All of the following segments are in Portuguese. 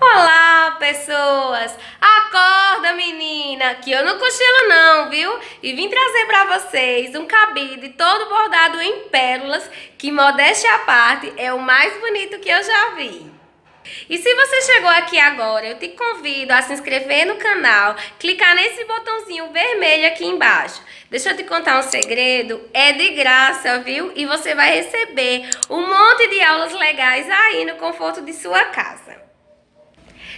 Olá, pessoas! Acorda, menina, que eu não cochilo não, viu? E vim trazer para vocês um cabide todo bordado em pérolas, que modéstia à parte, é o mais bonito que eu já vi. E se você chegou aqui agora, eu te convido a se inscrever no canal, clicar nesse botãozinho vermelho aqui embaixo. Deixa eu te contar um segredo, é de graça, viu? E você vai receber um monte de aulas legais aí no conforto de sua casa.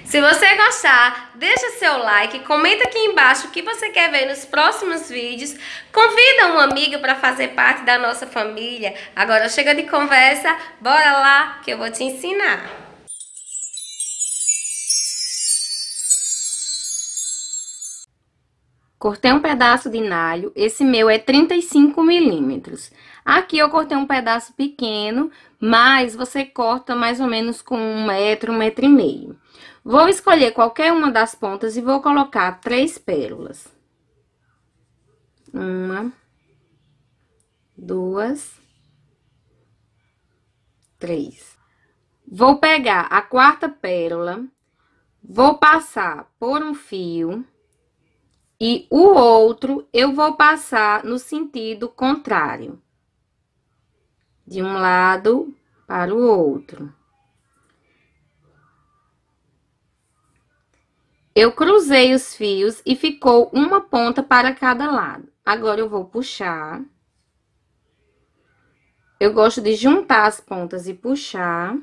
Se você gostar, deixa seu like, comenta aqui embaixo o que você quer ver nos próximos vídeos, convida um amigo para fazer parte da nossa família. Agora chega de conversa, bora lá que eu vou te ensinar. Cortei um pedaço de nalho, esse meu é 35 milímetros. Aqui eu cortei um pedaço pequeno, mas você corta mais ou menos com um metro, um metro e meio. Vou escolher qualquer uma das pontas e vou colocar três pérolas. Uma, duas, três. Vou pegar a quarta pérola, vou passar por um fio e o outro eu vou passar no sentido contrário. De um lado para o outro. Eu cruzei os fios e ficou uma ponta para cada lado. Agora eu vou puxar. Eu gosto de juntar as pontas e puxar.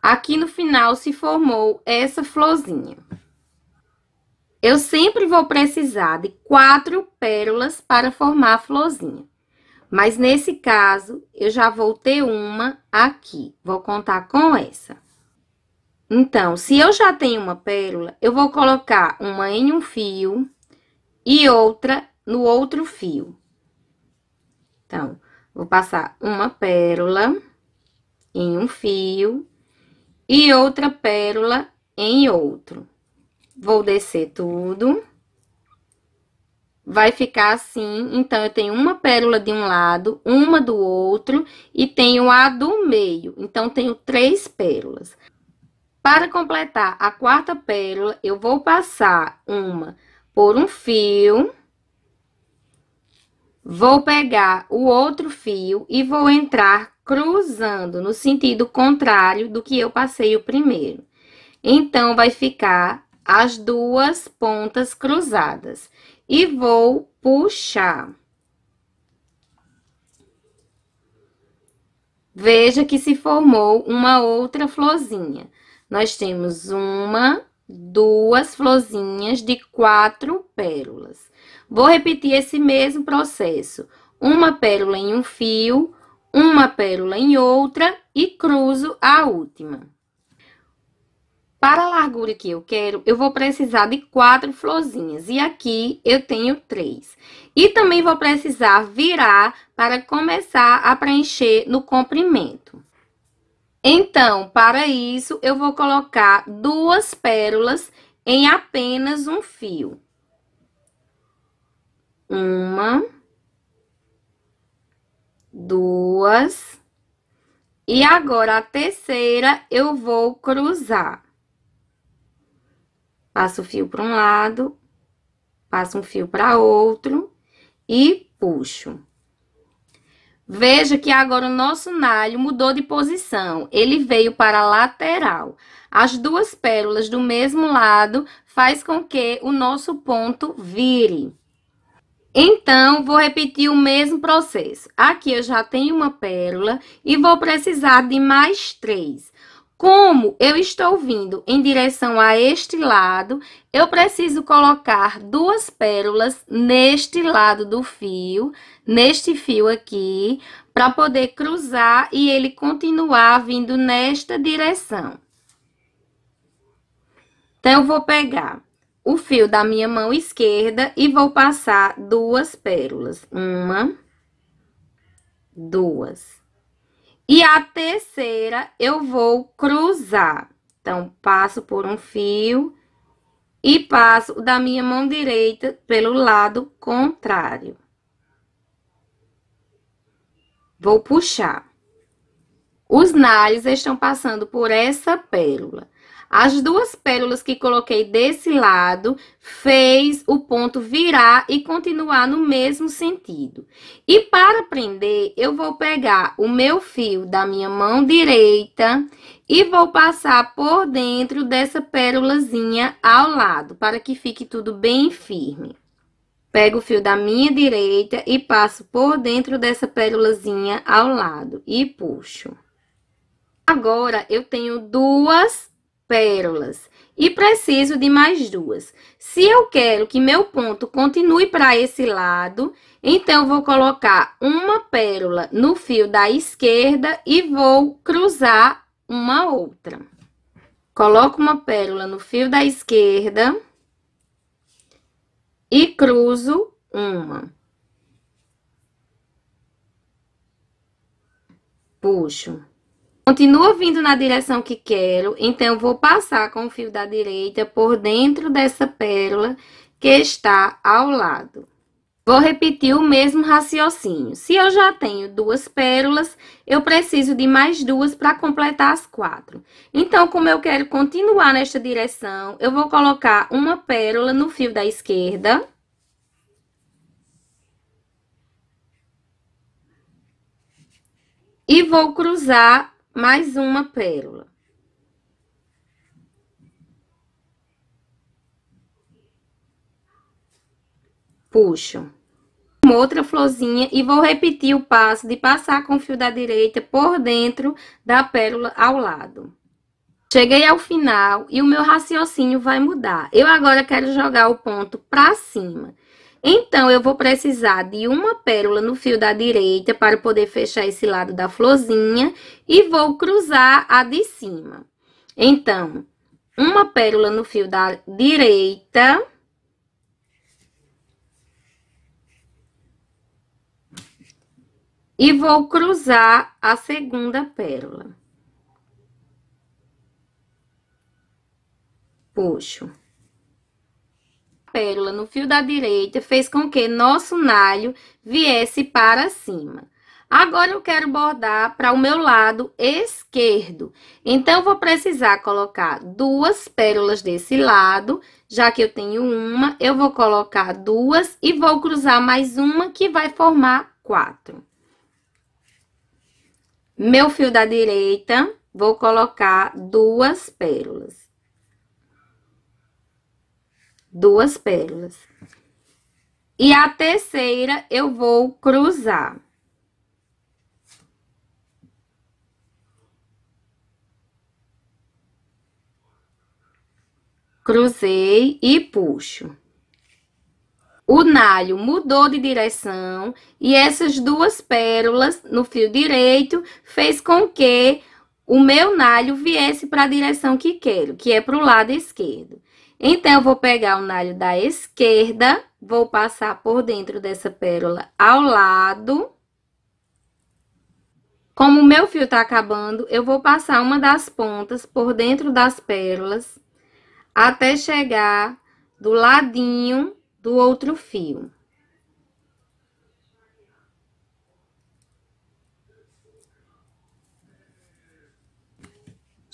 Aqui no final se formou essa florzinha. Eu sempre vou precisar de quatro pérolas para formar a florzinha. Mas nesse caso, eu já vou ter uma aqui. Vou contar com essa. Então, se eu já tenho uma pérola, eu vou colocar uma em um fio e outra no outro fio. Então, vou passar uma pérola em um fio e outra pérola em outro. Vou descer tudo. Vai ficar assim, então eu tenho uma pérola de um lado, uma do outro e tenho a do meio. Então, tenho três pérolas. Para completar a quarta pérola, eu vou passar uma por um fio, vou pegar o outro fio e vou entrar cruzando no sentido contrário do que eu passei o primeiro. Então, vai ficar as duas pontas cruzadas. E vou puxar. Veja que se formou uma outra florzinha nós temos uma, duas florzinhas de quatro pérolas. Vou repetir esse mesmo processo. Uma pérola em um fio, uma pérola em outra e cruzo a última. Para a largura que eu quero, eu vou precisar de quatro florzinhas. E aqui eu tenho três. E também vou precisar virar para começar a preencher no comprimento. Então, para isso, eu vou colocar duas pérolas em apenas um fio. Uma, duas, e agora a terceira eu vou cruzar. Passo o fio para um lado, passo um fio para outro e puxo. Veja que agora o nosso nalho mudou de posição, ele veio para a lateral. As duas pérolas do mesmo lado faz com que o nosso ponto vire. Então, vou repetir o mesmo processo. Aqui eu já tenho uma pérola e vou precisar de mais três. Como eu estou vindo em direção a este lado, eu preciso colocar duas pérolas neste lado do fio, neste fio aqui, para poder cruzar e ele continuar vindo nesta direção. Então, eu vou pegar o fio da minha mão esquerda e vou passar duas pérolas. Uma, duas. E a terceira, eu vou cruzar. Então, passo por um fio e passo da minha mão direita pelo lado contrário. Vou puxar. Os nalhos estão passando por essa pérola. As duas pérolas que coloquei desse lado fez o ponto virar e continuar no mesmo sentido. E para prender, eu vou pegar o meu fio da minha mão direita e vou passar por dentro dessa pérolazinha ao lado, para que fique tudo bem firme. Pego o fio da minha direita e passo por dentro dessa pérolazinha ao lado e puxo. Agora, eu tenho duas pérolas e preciso de mais duas. Se eu quero que meu ponto continue para esse lado, então vou colocar uma pérola no fio da esquerda e vou cruzar uma outra. Coloco uma pérola no fio da esquerda e cruzo uma. Puxo. Continua vindo na direção que quero, então vou passar com o fio da direita por dentro dessa pérola que está ao lado. Vou repetir o mesmo raciocínio. Se eu já tenho duas pérolas, eu preciso de mais duas para completar as quatro. Então, como eu quero continuar nesta direção, eu vou colocar uma pérola no fio da esquerda. E vou cruzar mais uma pérola. Puxo. Uma outra florzinha e vou repetir o passo de passar com o fio da direita por dentro da pérola ao lado. Cheguei ao final e o meu raciocínio vai mudar. Eu agora quero jogar o ponto para cima. Então, eu vou precisar de uma pérola no fio da direita para poder fechar esse lado da florzinha e vou cruzar a de cima. Então, uma pérola no fio da direita. E vou cruzar a segunda pérola. Puxo pérola no fio da direita fez com que nosso nalho viesse para cima. Agora eu quero bordar para o meu lado esquerdo. Então, vou precisar colocar duas pérolas desse lado. Já que eu tenho uma, eu vou colocar duas e vou cruzar mais uma que vai formar quatro. Meu fio da direita, vou colocar duas pérolas duas pérolas. E a terceira eu vou cruzar. Cruzei e puxo. O nalho mudou de direção e essas duas pérolas no fio direito fez com que o meu nalho viesse para a direção que quero, que é para o lado esquerdo. Então, eu vou pegar o nalho da esquerda, vou passar por dentro dessa pérola ao lado. Como o meu fio tá acabando, eu vou passar uma das pontas por dentro das pérolas até chegar do ladinho do outro fio.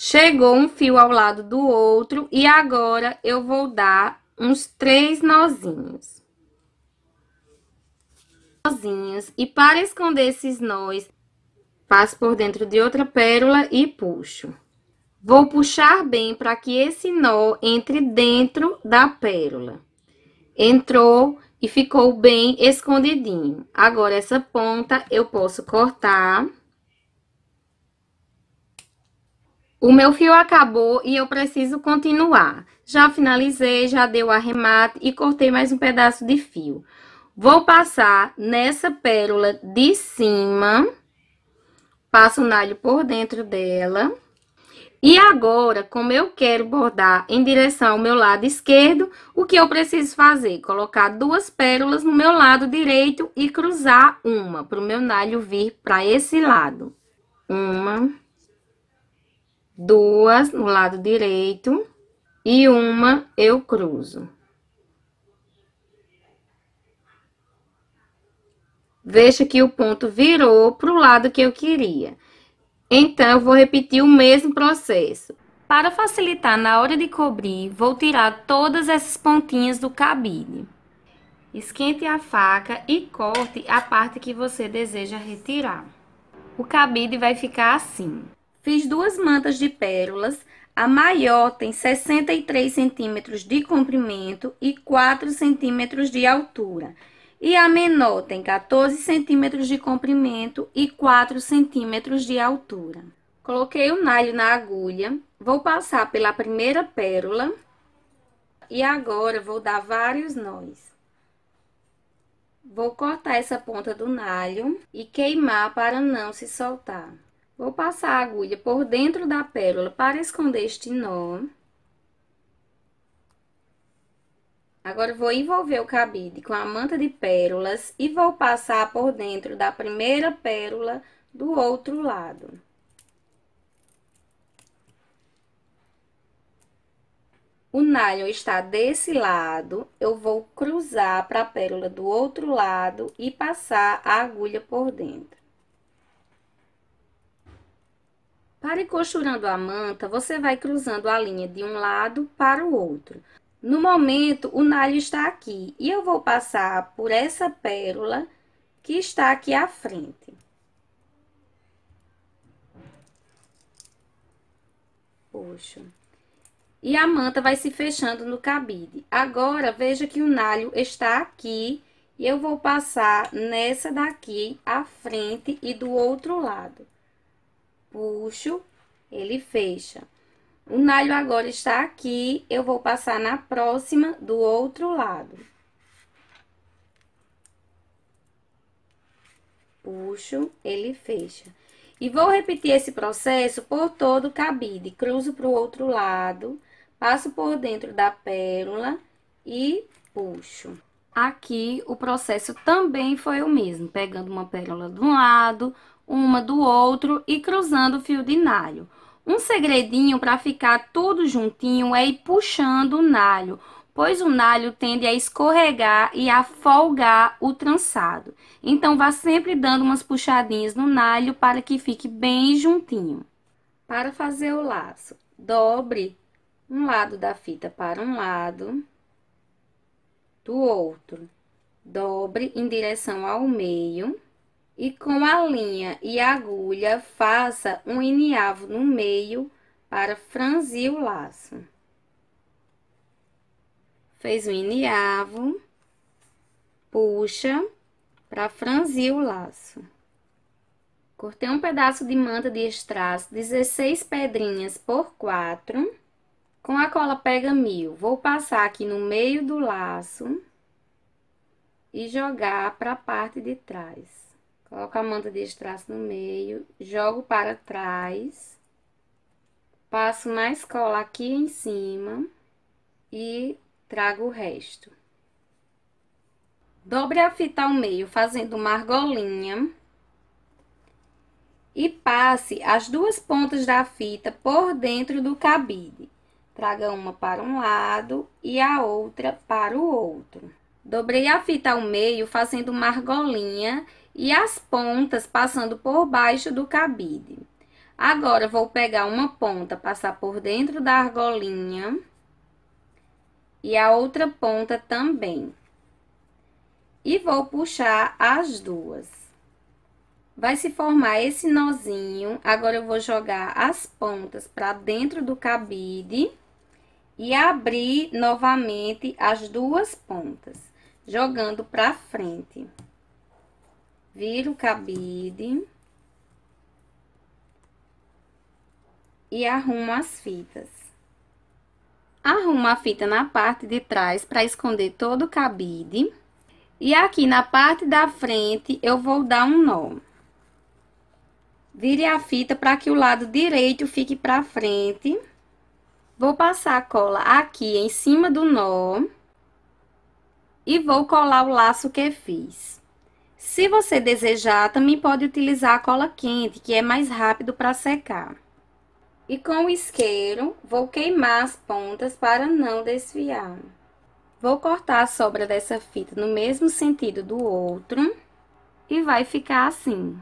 Chegou um fio ao lado do outro e agora eu vou dar uns três nozinhos. Nozinhos e para esconder esses nós, passo por dentro de outra pérola e puxo. Vou puxar bem para que esse nó entre dentro da pérola. Entrou e ficou bem escondidinho. Agora, essa ponta eu posso cortar. O meu fio acabou e eu preciso continuar. Já finalizei, já dei o arremate e cortei mais um pedaço de fio. Vou passar nessa pérola de cima, passo o um nalho por dentro dela. E agora, como eu quero bordar em direção ao meu lado esquerdo, o que eu preciso fazer? Colocar duas pérolas no meu lado direito e cruzar uma, para o meu nalho vir para esse lado. Uma duas no lado direito e uma eu cruzo. Veja que o ponto virou para o lado que eu queria. Então, eu vou repetir o mesmo processo. Para facilitar na hora de cobrir, vou tirar todas essas pontinhas do cabide. Esquente a faca e corte a parte que você deseja retirar. O cabide vai ficar assim. Fiz duas mantas de pérolas. A maior tem 63 centímetros de comprimento e 4 centímetros de altura. E a menor tem 14 centímetros de comprimento e 4 centímetros de altura. Coloquei o nalho na agulha, vou passar pela primeira pérola e agora vou dar vários nós. Vou cortar essa ponta do nalho e queimar para não se soltar. Vou passar a agulha por dentro da pérola para esconder este nó. Agora, vou envolver o cabide com a manta de pérolas e vou passar por dentro da primeira pérola do outro lado. O nylon está desse lado, eu vou cruzar para a pérola do outro lado e passar a agulha por dentro. Para ir costurando a manta, você vai cruzando a linha de um lado para o outro. No momento, o nalho está aqui e eu vou passar por essa pérola que está aqui à frente. Puxo. E a manta vai se fechando no cabide. Agora, veja que o nalho está aqui e eu vou passar nessa daqui à frente e do outro lado puxo, ele fecha. O nalho agora está aqui, eu vou passar na próxima do outro lado. Puxo, ele fecha. E vou repetir esse processo por todo o cabide. Cruzo para o outro lado, passo por dentro da pérola e puxo. Aqui o processo também foi o mesmo, pegando uma pérola de um lado, uma do outro e cruzando o fio de nalho. Um segredinho para ficar tudo juntinho é ir puxando o nalho, pois o nalho tende a escorregar e a folgar o trançado. Então, vá sempre dando umas puxadinhas no nalho para que fique bem juntinho. Para fazer o laço, dobre um lado da fita para um lado, do outro. Dobre em direção ao meio e com a linha e a agulha faça um iniavo no meio para franzir o laço. Fez um iniavo, puxa para franzir o laço. Cortei um pedaço de manta de estraço, 16 pedrinhas por 4. Com a cola pega mil, vou passar aqui no meio do laço e jogar para a parte de trás. Coloco a manta de estraço no meio, jogo para trás, passo mais cola aqui em cima e trago o resto. Dobre a fita ao meio, fazendo uma argolinha. E passe as duas pontas da fita por dentro do cabide. Traga uma para um lado e a outra para o outro. Dobrei a fita ao meio, fazendo uma argolinha e as pontas passando por baixo do cabide. Agora, vou pegar uma ponta, passar por dentro da argolinha e a outra ponta também. E vou puxar as duas. Vai se formar esse nozinho. Agora, eu vou jogar as pontas para dentro do cabide e abrir novamente as duas pontas, jogando para frente viro o cabide. E arrumo as fitas. Arrumo a fita na parte de trás para esconder todo o cabide. E aqui na parte da frente, eu vou dar um nó. Vire a fita para que o lado direito fique para frente. Vou passar a cola aqui em cima do nó. E vou colar o laço que fiz. Se você desejar, também pode utilizar a cola quente, que é mais rápido para secar. E com o isqueiro, vou queimar as pontas para não desfiar. Vou cortar a sobra dessa fita no mesmo sentido do outro e vai ficar assim.